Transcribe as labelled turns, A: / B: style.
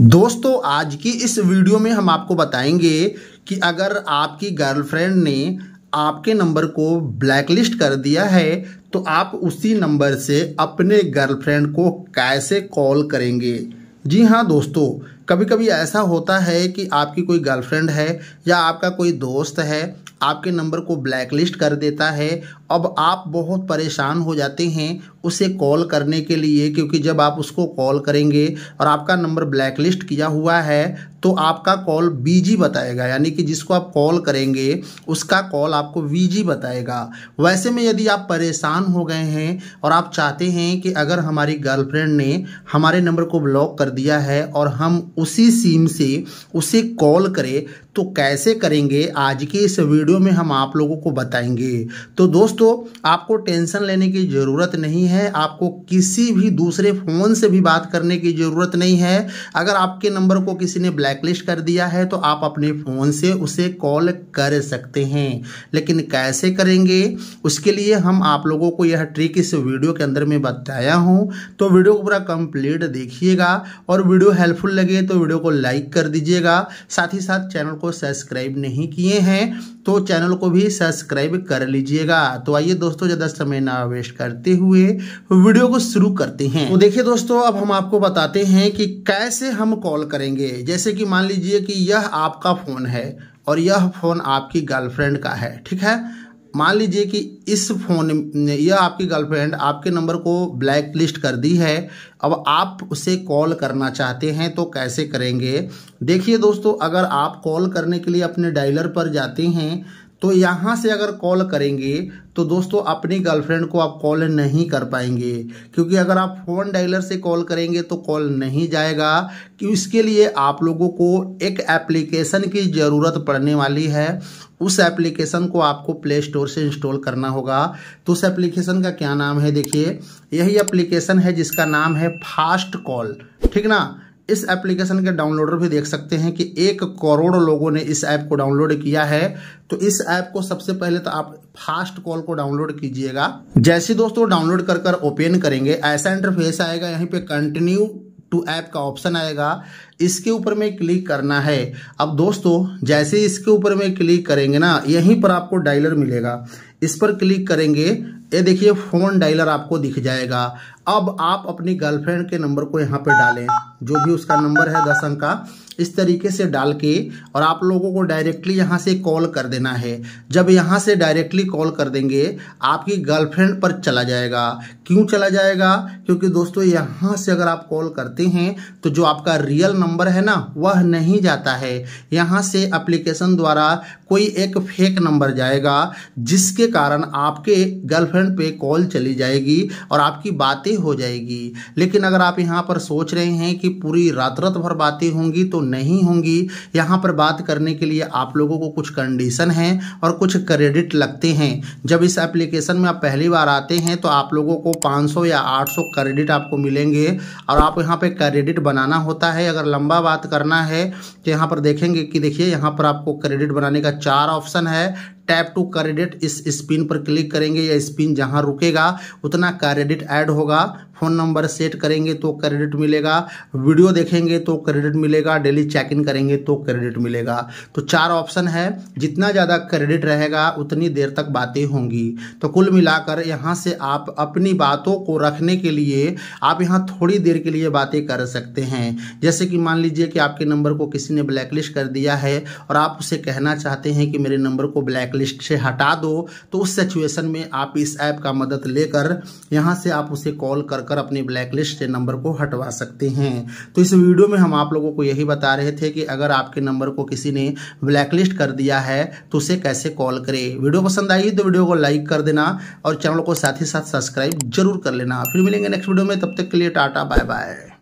A: दोस्तों आज की इस वीडियो में हम आपको बताएंगे कि अगर आपकी गर्लफ्रेंड ने आपके नंबर को ब्लैकलिस्ट कर दिया है तो आप उसी नंबर से अपने गर्लफ्रेंड को कैसे कॉल करेंगे जी हाँ दोस्तों कभी कभी ऐसा होता है कि आपकी कोई गर्लफ्रेंड है या आपका कोई दोस्त है आपके नंबर को ब्लैकलिस्ट कर देता है अब आप बहुत परेशान हो जाते हैं उसे कॉल करने के लिए क्योंकि जब आप उसको कॉल करेंगे और आपका नंबर ब्लैकलिस्ट किया हुआ है तो आपका कॉल बीजी बताएगा यानी कि जिसको आप कॉल करेंगे उसका कॉल आपको वीजी बताएगा वैसे में यदि आप परेशान हो गए हैं और आप चाहते हैं कि अगर हमारी गर्लफ्रेंड ने हमारे नंबर को ब्लॉक कर दिया है और हम उसी सिम से उसे कॉल करें तो कैसे करेंगे आज की इस वीडियो में हम आप लोगों को बताएंगे तो दोस्तों आपको टेंशन लेने की ज़रूरत नहीं है आपको किसी भी दूसरे फ़ोन से भी बात करने की ज़रूरत नहीं है अगर आपके नंबर को किसी ने ब्लैकलिस्ट कर दिया है तो आप अपने फ़ोन से उसे कॉल कर सकते हैं लेकिन कैसे करेंगे उसके लिए हम आप लोगों को यह ट्रिक इस वीडियो के अंदर में बताया हूँ तो वीडियो को पूरा कंप्लीट देखिएगा और वीडियो हेल्पफुल लगे तो वीडियो को लाइक कर दीजिएगा साथ ही साथ चैनल को को सब्सक्राइब नहीं किए हैं तो चैनल को भी सब्सक्राइब कर लीजिएगा तो आइए दोस्तों ज़्यादा समय ना वेस्ट करते हुए वीडियो को शुरू करते हैं तो देखिए दोस्तों अब हम आपको बताते हैं कि कैसे हम कॉल करेंगे जैसे कि मान लीजिए कि यह आपका फ़ोन है और यह फ़ोन आपकी गर्लफ्रेंड का है ठीक है मान लीजिए कि इस फ़ोन ने यह आपकी गर्लफ्रेंड आपके नंबर को ब्लैक लिस्ट कर दी है अब आप उसे कॉल करना चाहते हैं तो कैसे करेंगे देखिए दोस्तों अगर आप कॉल करने के लिए अपने डायलर पर जाते हैं तो यहाँ से अगर कॉल करेंगे तो दोस्तों अपनी गर्लफ्रेंड को आप कॉल नहीं कर पाएंगे क्योंकि अगर आप फ़ोन डायलर से कॉल करेंगे तो कॉल नहीं जाएगा कि इसके लिए आप लोगों को एक एप्लीकेशन की ज़रूरत पड़ने वाली है उस एप्लीकेशन को आपको प्ले स्टोर से इंस्टॉल करना होगा तो उस एप्लीकेशन का क्या नाम है देखिए यही एप्लीकेशन है जिसका नाम है फास्ट कॉल ठीक ना इस एप्लीकेशन के डाउनलोडर भी देख सकते हैं कि एक करोड़ लोगों ने इस ऐप को डाउनलोड किया है तो इस ऐप को सबसे पहले तो आप फास्ट कॉल को डाउनलोड कीजिएगा जैसे दोस्तों डाउनलोड कर कर ओपन करेंगे ऐसा इंटरफेस आएगा यहीं पे कंटिन्यू टू ऐप का ऑप्शन आएगा इसके ऊपर में क्लिक करना है अब दोस्तों जैसे इसके ऊपर में क्लिक करेंगे ना यहीं पर आपको डायलर मिलेगा इस पर क्लिक करेंगे ये देखिए फ़ोन डायलर आपको दिख जाएगा अब आप अपनी गर्लफ्रेंड के नंबर को यहाँ पर डालें जो भी उसका नंबर है दस अंक का इस तरीके से डाल के और आप लोगों को डायरेक्टली यहाँ से कॉल कर देना है जब यहाँ से डायरेक्टली कॉल कर देंगे आपकी गर्लफ्रेंड पर चला जाएगा क्यों चला जाएगा क्योंकि दोस्तों यहाँ से अगर आप कॉल करते हैं तो जो आपका रियल नंबर है ना वह नहीं जाता है यहाँ से अप्लीकेशन द्वारा कोई एक फेक नंबर जाएगा जिसके कारण आपके गर्लफ्रेंड पे कॉल चली जाएगी और आपकी बातें हो जाएगी लेकिन अगर आप यहाँ पर सोच रहे हैं कि पूरी रात रात भर बातें होंगी तो नहीं होंगी यहाँ पर बात करने के लिए आप लोगों को कुछ कंडीशन है और कुछ क्रेडिट लगते हैं जब इस एप्लीकेशन में आप पहली बार आते हैं तो आप लोगों को 500 या 800 क्रेडिट आपको मिलेंगे और आप यहाँ पे क्रेडिट बनाना होता है अगर लंबा बात करना है तो यहाँ पर देखेंगे कि देखिए यहाँ पर आपको क्रेडिट बनाने का चार ऑप्शन है टैप टू कैरेडिट इस स्पिन पर क्लिक करेंगे या स्पिन जहां रुकेगा उतना कैरेडिट ऐड होगा फ़ोन नंबर सेट करेंगे तो क्रेडिट मिलेगा वीडियो देखेंगे तो क्रेडिट मिलेगा डेली चेक इन करेंगे तो क्रेडिट मिलेगा तो चार ऑप्शन है जितना ज़्यादा क्रेडिट रहेगा उतनी देर तक बातें होंगी तो कुल मिलाकर यहाँ से आप अपनी बातों को रखने के लिए आप यहाँ थोड़ी देर के लिए बातें कर सकते हैं जैसे कि मान लीजिए कि आपके नंबर को किसी ने ब्लैकलिस्ट कर दिया है और आप उसे कहना चाहते हैं कि मेरे नंबर को ब्लैक लिस्ट से हटा दो तो उस सिचुएशन में आप इस ऐप का मदद लेकर यहाँ से आप उसे कॉल कर कर अपने ब्लैक लिस्ट से नंबर को हटवा सकते हैं तो इस वीडियो में हम आप लोगों को यही बता रहे थे कि अगर आपके नंबर को किसी ने ब्लैक लिस्ट कर दिया है तो उसे कैसे कॉल करे वीडियो पसंद आई तो वीडियो को लाइक कर देना और चैनल को साथ ही साथ सब्सक्राइब जरूर कर लेना फिर मिलेंगे नेक्स्ट वीडियो में तब तक के लिए टाटा बाय बाय